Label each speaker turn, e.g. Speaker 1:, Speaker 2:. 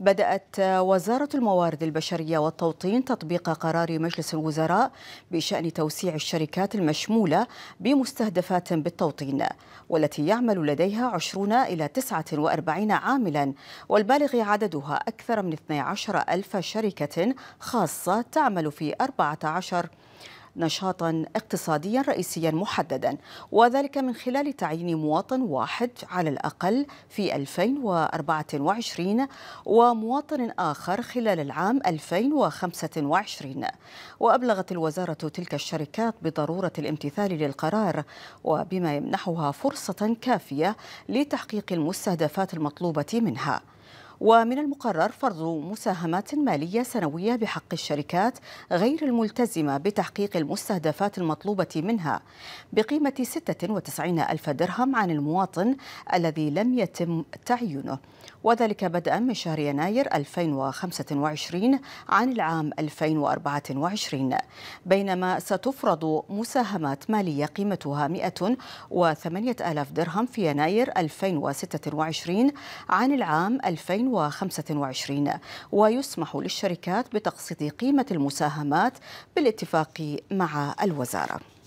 Speaker 1: بدأت وزارة الموارد البشرية والتوطين تطبيق قرار مجلس الوزراء بشأن توسيع الشركات المشمولة بمستهدفات بالتوطين والتي يعمل لديها 20 إلى 49 عاملا والبالغ عددها أكثر من 12 ألف شركة خاصة تعمل في 14 نشاطا اقتصاديا رئيسيا محددا وذلك من خلال تعيين مواطن واحد على الأقل في 2024 ومواطن آخر خلال العام 2025 وأبلغت الوزارة تلك الشركات بضرورة الامتثال للقرار وبما يمنحها فرصة كافية لتحقيق المستهدفات المطلوبة منها ومن المقرر فرض مساهمات مالية سنوية بحق الشركات غير الملتزمة بتحقيق المستهدفات المطلوبة منها بقيمة 96 ألف درهم عن المواطن الذي لم يتم تعيينه وذلك بدءا من شهر يناير 2025 عن العام 2024 بينما ستفرض مساهمات مالية قيمتها 108 ألف درهم في يناير 2026 عن العام 2024 2025 ويسمح للشركات بتقسيط قيمة المساهمات بالاتفاق مع الوزارة